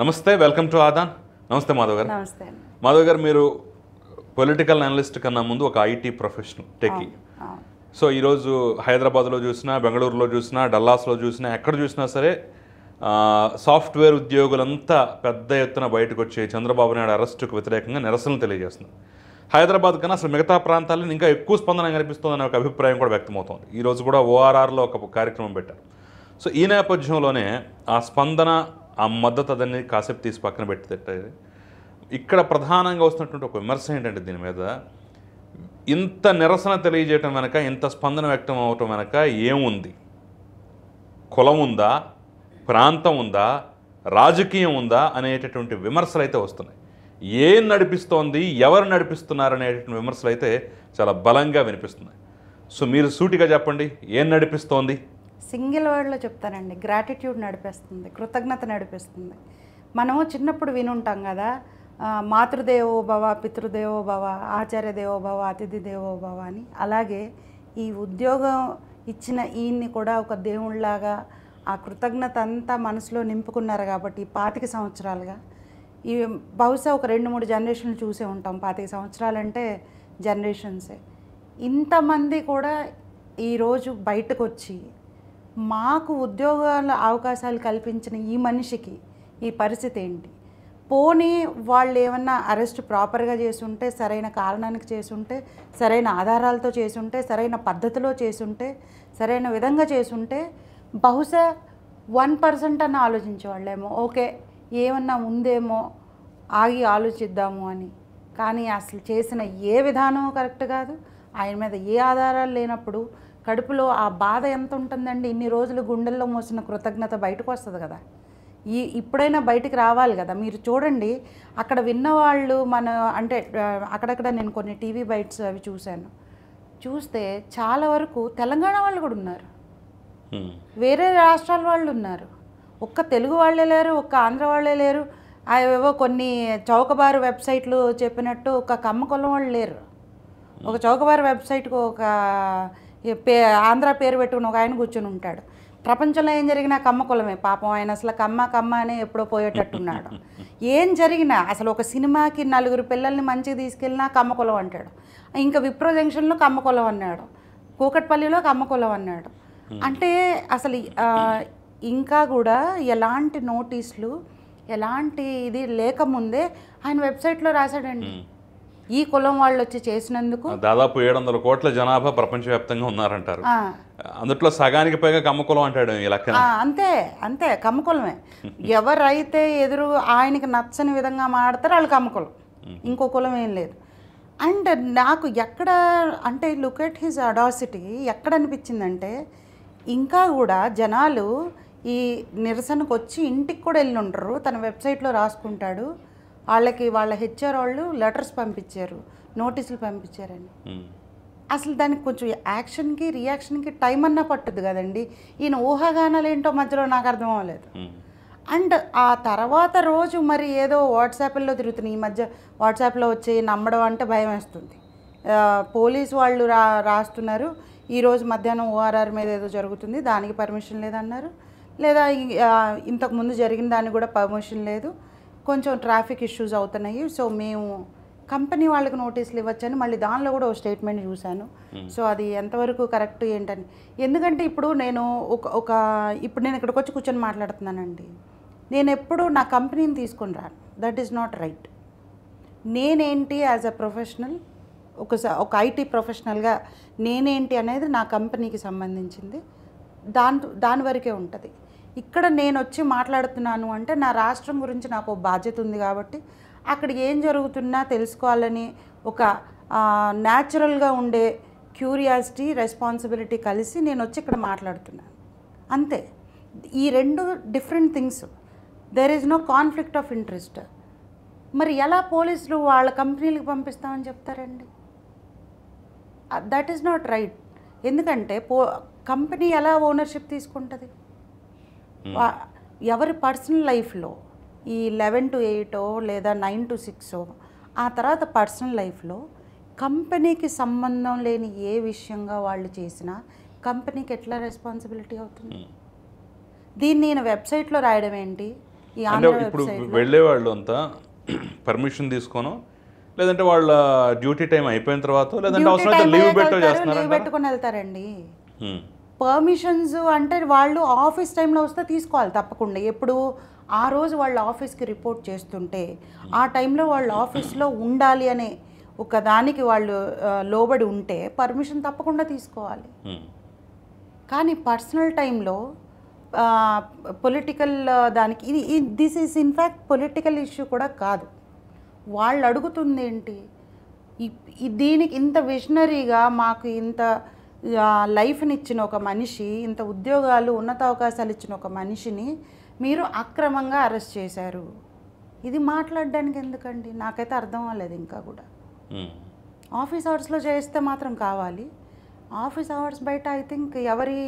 నమస్తే welcome to ఆదాన్ నమస్తే మాధవ్ గారు నమస్తే మాధవ్ గారు మీరు పొలిటికల్ అనలిస్ట్ కన్నా ముందు ఒక ఐటీ ప్రొఫెషనల్ టెక్కి సో ఈరోజు హైదరాబాద్లో చూసినా బెంగళూరులో చూసినా డల్లాస్లో చూసినా ఎక్కడ చూసినా సరే సాఫ్ట్వేర్ ఉద్యోగులంతా పెద్ద ఎత్తున బయటకు వచ్చి చంద్రబాబు నాయుడు అరెస్టుకు వ్యతిరేకంగా నిరసనలు తెలియజేస్తున్నారు హైదరాబాద్ కన్నా అసలు మిగతా ప్రాంతాలను ఇంకా ఎక్కువ స్పందన అనే ఒక అభిప్రాయం కూడా వ్యక్తమవుతుంది ఈరోజు కూడా ఓఆర్ఆర్లో ఒక కార్యక్రమం పెట్టారు సో ఈ నేపథ్యంలోనే ఆ స్పందన ఆ మద్దతు అదని కాసేపు తీసి పక్కన పెట్టి ఇక్కడ ప్రధానంగా వస్తున్నటువంటి ఒక విమర్శ ఏంటంటే దీని మీద ఇంత నిరసన తెలియజేయటం వెనక ఇంత స్పందన వ్యక్తం అవటం వెనక ఏముంది కులం ఉందా ప్రాంతం ఉందా రాజకీయం ఉందా అనేటటువంటి విమర్శలు అయితే వస్తున్నాయి ఏం నడిపిస్తోంది ఎవరు నడిపిస్తున్నారు అనేటటువంటి విమర్శలు అయితే చాలా బలంగా వినిపిస్తున్నాయి సో మీరు సూటిగా చెప్పండి ఏం నడిపిస్తోంది సింగిల్ వర్డ్లో చెప్తానండి గ్రాటిట్యూడ్ నడిపేస్తుంది కృతజ్ఞత నడిపిస్తుంది మనం చిన్నప్పుడు వినుంటాం కదా మాతృదేవో భవ పితృదేవో భవ ఆచార్య దేవో భవ అతిథి దేవో భవ అని అలాగే ఈ ఉద్యోగం ఇచ్చిన ఈయన్ని కూడా ఒక దేవుళ్ళలాగా ఆ కృతజ్ఞత అంతా మనసులో నింపుకున్నారు కాబట్టి పాతిక సంవత్సరాలుగా ఈ బహుశా ఒక రెండు మూడు జనరేషన్లు చూసే ఉంటాం పాతిక సంవత్సరాలంటే జనరేషన్సే ఇంతమంది కూడా ఈరోజు బయటకు వచ్చి మాకు ఉద్యోగాల అవకాశాలు కల్పించిన ఈ మనిషికి ఈ పరిస్థితి ఏంటి పోనీ వాళ్ళు ఏమన్నా అరెస్ట్ ప్రాపర్గా చేసుంటే సరైన కారణానికి చేసుంటే సరైన ఆధారాలతో చేసుంటే సరైన పద్ధతిలో చేసుంటే సరైన విధంగా చేసుంటే బహుశా వన్ పర్సెంట్ అని ఆలోచించేవాళ్ళేమో ఓకే ఏమన్నా ఉందేమో ఆగి ఆలోచిద్దాము అని కానీ అసలు చేసిన ఏ విధానం కరెక్ట్ కాదు ఆయన మీద ఏ ఆధారాలు లేనప్పుడు కడుపులో ఆ బాధ ఎంత ఉంటుందండి ఇన్ని రోజులు గుండెల్లో మోసిన కృతజ్ఞత బయటకు వస్తుంది కదా ఈ ఇప్పుడైనా బయటికి రావాలి కదా మీరు చూడండి అక్కడ విన్నవాళ్ళు మన అంటే అక్కడక్కడ నేను కొన్ని టీవీ బైట్స్ అవి చూశాను చూస్తే చాలా వరకు తెలంగాణ వాళ్ళు కూడా ఉన్నారు వేరే రాష్ట్రాల వాళ్ళు ఉన్నారు ఒక్క తెలుగు వాళ్ళే లేరు ఒక్క ఆంధ్ర వాళ్ళే లేరు అవేవో కొన్ని చౌకబారు వెబ్సైట్లు చెప్పినట్టు ఒక కమ్మకొల్లం వాళ్ళు లేరు ఒక చౌకబారు వెబ్సైట్కు ఒక పే ఆంధ్ర పేరు పెట్టుకుని ఒక ఆయన కూర్చొని ఉంటాడు ప్రపంచంలో ఏం జరిగినా కమ్మ కులమే పాపం ఆయన అసలు కమ్మ కమ్మ అనే ఎప్పుడో పోయేటట్టున్నాడు ఏం జరిగినా అసలు ఒక సినిమాకి నలుగురు పిల్లల్ని మంచిగా తీసుకెళ్ళినా కమ్మ కులం అంటాడు ఇంకా విప్రో జంక్షన్లో కమ్మ కులం అన్నాడు కూకట్పల్లిలో కమ్మ కులం అన్నాడు అంటే అసలు ఇంకా కూడా ఎలాంటి నోటీసులు ఎలాంటి ఇది లేకముందే ఆయన వెబ్సైట్లో రాశాడండి ఈ కులం వాళ్ళు వచ్చి చేసినందుకు దాదాపు ఏడు వందల కోట్ల జనాభా ప్రపంచవ్యాప్తంగా ఉన్నారంటారు అందుట్లో సగానికి పైగా కమ్మకులం అంటాడు అంతే అంతే కమ్మకులమే ఎవరైతే ఎదురు ఆయనకి నచ్చని విధంగా మాడతారో వాళ్ళు కమ్మకులం ఇంకో కులం ఏం లేదు అండ్ నాకు ఎక్కడ అంటే లుక్ ఎట్ హిజ్ అడాసిటీ ఎక్కడ అనిపించిందంటే ఇంకా కూడా జనాలు ఈ నిరసనకు వచ్చి ఇంటికి కూడా వెళ్ళి ఉండరు తన వెబ్సైట్లో రాసుకుంటాడు వాళ్ళకి వాళ్ళ హెచ్ఆర్ వాళ్ళు లెటర్స్ పంపించారు నోటీసులు పంపించారని అసలు దానికి కొంచెం యాక్షన్కి రియాక్షన్కి టైం అన్నా పట్టుద్ది కదండి ఈయన ఊహాగానాలు ఏంటో మధ్యలో నాకు అర్థం అవ్వలేదు అండ్ ఆ తర్వాత రోజు మరి ఏదో వాట్సాప్లో తిరుగుతున్నాయి ఈ మధ్య వాట్సాప్లో వచ్చి నమ్మడం అంటే భయం వేస్తుంది పోలీసు వాళ్ళు రా రాస్తున్నారు ఈరోజు మధ్యాహ్నం ఓఆర్ఆర్ మీద ఏదో జరుగుతుంది దానికి పర్మిషన్ లేదన్నారు లేదా ఇంతకుముందు జరిగిన దానికి కూడా పర్మిషన్ లేదు కొంచెం ట్రాఫిక్ ఇష్యూస్ అవుతున్నాయి సో మేము కంపెనీ వాళ్ళకి నోటీసులు ఇవ్వచ్చని మళ్ళీ దానిలో కూడా ఒక స్టేట్మెంట్ చూశాను సో అది ఎంతవరకు కరెక్ట్ ఏంటని ఎందుకంటే ఇప్పుడు నేను ఒక ఒక ఇప్పుడు నేను ఇక్కడికి వచ్చి కూర్చొని మాట్లాడుతున్నానండి నేను ఎప్పుడు నా కంపెనీని తీసుకుని రాను దట్ ఈస్ నాట్ రైట్ నేనేంటి యాజ్ అ ప్రొఫెషనల్ ఒక ఒక ఐటీ ప్రొఫెషనల్గా నేనేంటి అనేది నా కంపెనీకి సంబంధించింది దాని దాని వరకే ఉంటుంది ఇక్కడ నేను వచ్చి మాట్లాడుతున్నాను అంటే నా రాష్ట్రం గురించి నాకు బాధ్యత ఉంది కాబట్టి అక్కడ ఏం జరుగుతున్నా తెలుసుకోవాలని ఒక న్యాచురల్గా ఉండే క్యూరియాసిటీ రెస్పాన్సిబిలిటీ కలిసి నేను వచ్చి ఇక్కడ మాట్లాడుతున్నాను అంతే ఈ రెండు different things there is no conflict of interest మరి ఎలా పోలీసులు వాళ్ళ కంపెనీలకు పంపిస్తామని చెప్తారండి దట్ ఈస్ నాట్ రైట్ ఎందుకంటే పో కంపెనీ ఎలా ఓనర్షిప్ తీసుకుంటుంది Hmm. ఎవరి పర్సనల్ లైఫ్లో ఈ లెవెన్ టు ఎయిటో లేదా నైన్ టు సిక్సో ఆ తర్వాత పర్సనల్ లైఫ్లో కంపెనీకి సంబంధం లేని ఏ విషయంగా వాళ్ళు చేసినా కంపెనీకి ఎట్లా రెస్పాన్సిబిలిటీ అవుతుంది hmm. దీన్ని నేను వెబ్సైట్లో రాయడం ఏంటి ఈ ఇప్పుడు వాళ్ళు అంతా పర్మిషన్ తీసుకోను లేదంటే వాళ్ళ డ్యూటీ టైం అయిపోయిన తర్వాత లేదంటే అవసరం లీవ్ పెట్టుకుని వెళ్తారండి hmm. పర్మిషన్స్ అంటే వాళ్ళు ఆఫీస్ టైంలో వస్తే తీసుకోవాలి తప్పకుండా ఎప్పుడు ఆ రోజు వాళ్ళ ఆఫీస్కి రిపోర్ట్ చేస్తుంటే ఆ టైంలో వాళ్ళ ఆఫీస్లో ఉండాలి అనే ఒక దానికి వాళ్ళు లోబడి ఉంటే పర్మిషన్ తప్పకుండా తీసుకోవాలి కానీ పర్సనల్ టైంలో పొలిటికల్ దానికి ఇది this is in fact political issue కూడా కాదు వాళ్ళు అడుగుతుంది ఏంటి దీనికి ఇంత విషనరీగా మాకు ఇంత లైఫ్నిచ్చిన ఒక మనిషి ఇంత ఉద్యోగాలు ఉన్నత అవకాశాలు ఇచ్చిన ఒక మనిషిని మీరు అక్రమంగా అరెస్ట్ చేశారు ఇది మాట్లాడడానికి ఎందుకండి నాకైతే అర్థం అవ్వలేదు ఇంకా కూడా ఆఫీస్ అవర్స్లో చేస్తే మాత్రం కావాలి ఆఫీస్ అవర్స్ బయట ఐ థింక్ ఎవరి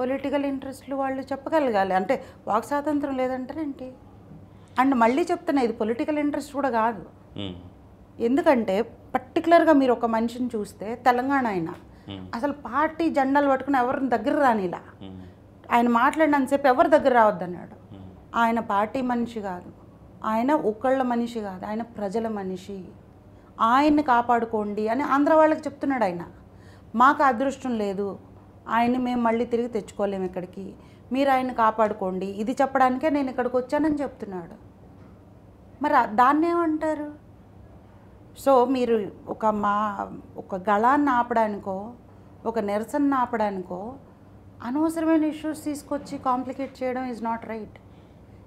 పొలిటికల్ ఇంట్రెస్ట్లు వాళ్ళు చెప్పగలగాలి అంటే వాక్ స్వాతంత్రం ఏంటి అండ్ మళ్ళీ చెప్తున్నా ఇది పొలిటికల్ ఇంట్రెస్ట్ కూడా కాదు ఎందుకంటే పర్టికులర్గా మీరు ఒక మనిషిని చూస్తే తెలంగాణ అయినా అసలు పార్టీ జెండాలు పట్టుకుని ఎవరిని దగ్గర రానిలా ఆయన చెప్పి ఎవరి దగ్గర రావద్దన్నాడు ఆయన పార్టీ మనిషి కాదు ఆయన ఒకళ్ళ మనిషి కాదు ఆయన ప్రజల మనిషి ఆయన్ని కాపాడుకోండి అని ఆంధ్ర వాళ్ళకి చెప్తున్నాడు ఆయన మాకు అదృష్టం లేదు ఆయన్ని మేము మళ్ళీ తిరిగి తెచ్చుకోలేము ఇక్కడికి మీరు ఆయన్ని కాపాడుకోండి ఇది చెప్పడానికే నేను ఇక్కడికి వచ్చానని చెప్తున్నాడు మరి దాన్నేమంటారు సో మీరు ఒక మా ఒక గళాన్ని ఆపడానికో ఒక నిరసన ఆపడానికో అనవసరమైన ఇష్యూస్ తీసుకొచ్చి కాంప్లికేట్ చేయడం ఈజ్ నాట్ రైట్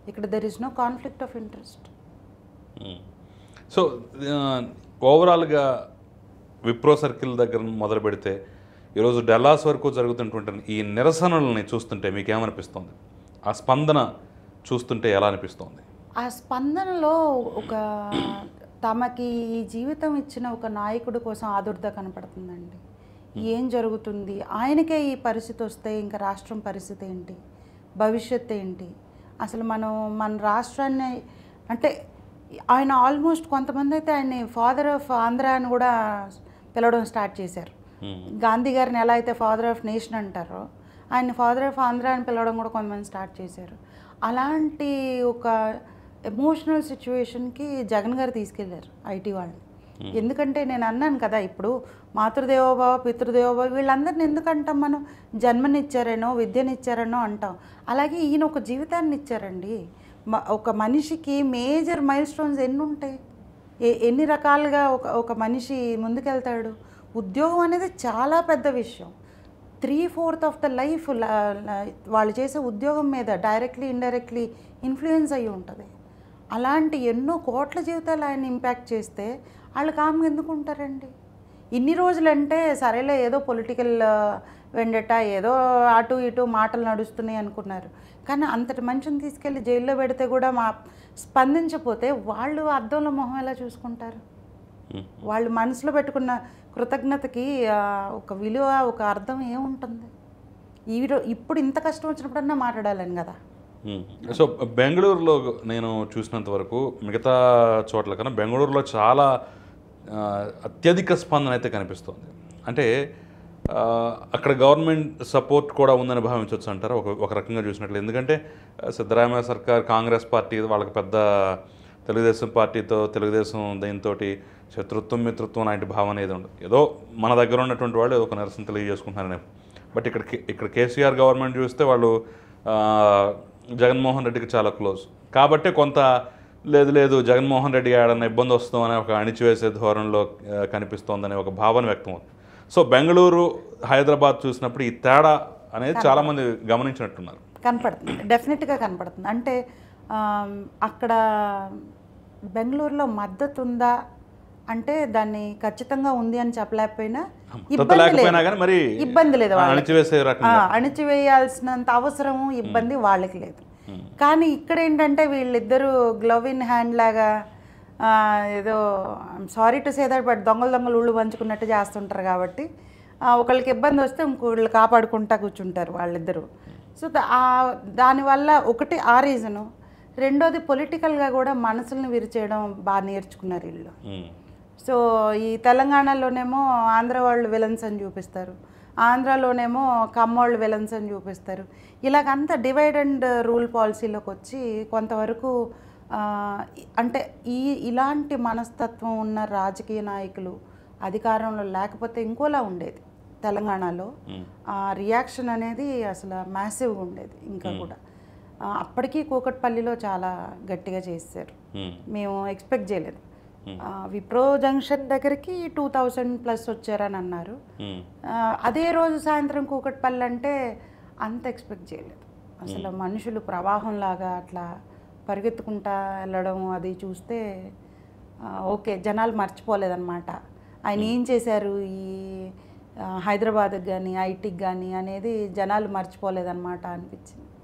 ఇక్కడ there is no conflict of interest so ఓవరాల్గా విప్రో సర్కిల్ దగ్గర మొదలు పెడితే ఈరోజు డల్లాస్ వరకు జరుగుతుంటుంటే ఈ నిరసనలని చూస్తుంటే మీకేమనిపిస్తుంది ఆ స్పందన చూస్తుంటే ఎలా అనిపిస్తుంది ఆ స్పందనలో ఒక తమకి ఈ జీవితం ఇచ్చిన ఒక నాయకుడి కోసం ఆదుర్ద కనపడుతుందండి ఏం జరుగుతుంది ఆయనకే ఈ పరిస్థితి వస్తే ఇంకా రాష్ట్రం పరిస్థితి ఏంటి భవిష్యత్ ఏంటి అసలు మనం మన రాష్ట్రాన్ని అంటే ఆయన ఆల్మోస్ట్ కొంతమంది అయితే ఆయన్ని ఫాదర్ ఆఫ్ ఆంధ్ర అని కూడా పిలవడం స్టార్ట్ చేశారు గాంధీ గారిని ఎలా అయితే ఫాదర్ ఆఫ్ నేషన్ అంటారో ఆయన ఫాదర్ ఆఫ్ ఆంధ్ర అని పిలవడం కూడా కొంతమంది స్టార్ట్ చేశారు అలాంటి ఒక ఎమోషనల్ సిచ్యువేషన్కి జగన్ గారు తీసుకెళ్లారు ఐటీ వాళ్ళని ఎందుకంటే నేను అన్నాను కదా ఇప్పుడు మాతృదేవోభావ పితృదేవోభావ వీళ్ళందరిని ఎందుకంటాం మనం జన్మనిచ్చారేనో విద్యనిచ్చారనో అంటాం అలాగే ఈయన ఒక జీవితాన్ని ఇచ్చారండి ఒక మనిషికి మేజర్ మైల్ స్టోన్స్ ఎన్ని ఉంటాయి ఎన్ని రకాలుగా ఒక ఒక మనిషి ముందుకెళ్తాడు ఉద్యోగం అనేది చాలా పెద్ద విషయం three fourth of the life వాళ్ళు చేసే ఉద్యోగం మీద డైరెక్ట్లీ ఇండైరెక్ట్లీ ఇన్ఫ్లుయెన్స్ అయ్యి ఉంటుంది అలాంటి ఎన్నో కోట్ల జీవితాలు ఆయన ఇంపాక్ట్ చేస్తే వాళ్ళు కామ్గా ఎందుకు ఉంటారండి ఇన్ని రోజులంటే సరేలే ఏదో పొలిటికల్ వెండట ఏదో అటు ఇటు మాటలు నడుస్తున్నాయి అనుకున్నారు కానీ అంతటి మనిషిని తీసుకెళ్ళి జైల్లో పెడితే కూడా మా స్పందించపోతే వాళ్ళు అర్థంలో మొహం ఎలా చూసుకుంటారు వాళ్ళు మనసులో పెట్టుకున్న కృతజ్ఞతకి ఒక విలువ ఒక అర్థం ఏముంటుంది ఈ ఇప్పుడు ఇంత కష్టం వచ్చినప్పుడన్నా మాట్లాడాలని కదా సో బెంగళూరులో నేను చూసినంత వరకు మిగతా చోట్ల కన్నా బెంగళూరులో చాలా అత్యధిక స్పందన అయితే కనిపిస్తుంది అంటే అక్కడ గవర్నమెంట్ సపోర్ట్ కూడా ఉందని భావించవచ్చు అంటారు ఒక ఒక రకంగా చూసినట్లు ఎందుకంటే సిద్ధరామయ్య సర్కార్ కాంగ్రెస్ పార్టీ వాళ్ళకి పెద్ద తెలుగుదేశం పార్టీతో తెలుగుదేశం దీంతో శత్రుత్వం మిత్రుత్వం లాంటి భావన ఏదో ఉండదు ఏదో మన దగ్గర ఉన్నటువంటి వాళ్ళు ఏదో ఒక నిరసన తెలియజేసుకుంటున్నారనే బట్ ఇక్కడ ఇక్కడ కేసీఆర్ గవర్నమెంట్ చూస్తే వాళ్ళు జగన్మోహన్ రెడ్డికి చాలా క్లోజ్ కాబట్టి కొంత లేదు లేదు జగన్మోహన్ రెడ్డి ఏడన్నా ఇబ్బంది వస్తుందనే ఒక అణిచివేసే ధోరణిలో కనిపిస్తోందనే ఒక భావన వ్యక్తం అవుతుంది సో బెంగళూరు హైదరాబాద్ చూసినప్పుడు ఈ తేడా అనేది చాలామంది గమనించినట్టున్నారు కనపడుతుంది డెఫినెట్గా కనపడుతుంది అంటే అక్కడ బెంగళూరులో మద్దతు ఉందా అంటే దాన్ని ఖచ్చితంగా ఉంది అని చెప్పలేకపోయినా ఇబ్బంది లేదు అణిచివేయాల్సినంత అవసరము ఇబ్బంది వాళ్ళకి లేదు కానీ ఇక్కడ ఏంటంటే వీళ్ళిద్దరూ గ్లవ్ ఇన్ హ్యాండ్ లాగా ఏదో సారీ టు సే బట్ దొంగలు దొంగలు ఉళ్ళు పంచుకున్నట్టు చేస్తుంటారు కాబట్టి ఒకళ్ళకి ఇబ్బంది వస్తే ఇంకోళ్ళు కాపాడుకుంటా కూర్చుంటారు వాళ్ళిద్దరూ సో దానివల్ల ఒకటి ఆ రీజను రెండోది పొలిటికల్గా కూడా మనసులను విరిచేయడం బాగా నేర్చుకున్నారు వీళ్ళు సో ఈ తెలంగాణలోనేమో ఆంధ్ర వాళ్ళు విలన్స్ అని చూపిస్తారు ఆంధ్రాలోనేమో కమ్మోళ్ళు విలన్స్ అని చూపిస్తారు ఇలాగంతా డివైడ్ అండ్ రూల్ పాలసీలోకి వచ్చి కొంతవరకు అంటే ఈ ఇలాంటి మనస్తత్వం ఉన్న రాజకీయ నాయకులు అధికారంలో లేకపోతే ఇంకోలా ఉండేది తెలంగాణలో ఆ రియాక్షన్ అనేది అసలు మ్యాసివ్గా ఉండేది ఇంకా కూడా అప్పటికీ కూకట్పల్లిలో చాలా గట్టిగా చేశారు మేము ఎక్స్పెక్ట్ చేయలేదు Hmm. విప్రో జంక్షన్ దగ్గరికి టూ థౌజండ్ ప్లస్ వచ్చారని అన్నారు hmm. అదే రోజు సాయంత్రం కూకట్పల్లి అంటే అంత ఎక్స్పెక్ట్ చేయలేదు అసలు hmm. మనుషులు ప్రవాహంలాగా అట్లా పరిగెత్తుకుంటా వెళ్ళడం అది చూస్తే ఓకే జనాలు మర్చిపోలేదన్నమాట ఆయన ఏం చేశారు ఈ హైదరాబాద్కి కానీ ఐటీకి కానీ అనేది జనాలు మర్చిపోలేదన్నమాట అనిపించింది